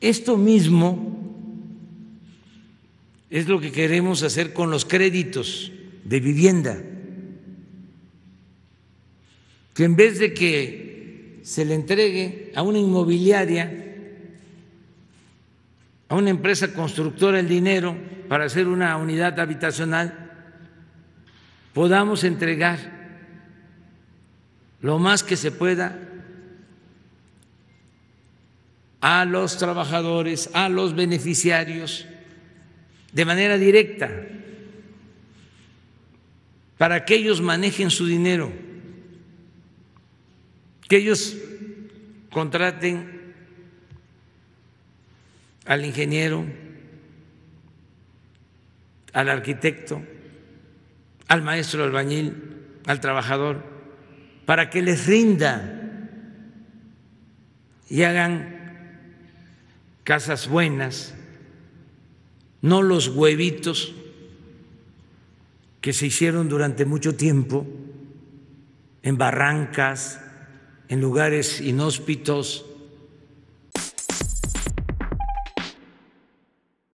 Esto mismo es lo que queremos hacer con los créditos de vivienda, que en vez de que se le entregue a una inmobiliaria, a una empresa constructora el dinero para hacer una unidad habitacional, podamos entregar lo más que se pueda a los trabajadores, a los beneficiarios, de manera directa, para que ellos manejen su dinero, que ellos contraten al ingeniero, al arquitecto, al maestro albañil, al trabajador, para que les rinda y hagan casas buenas, no los huevitos que se hicieron durante mucho tiempo en barrancas, en lugares inhóspitos,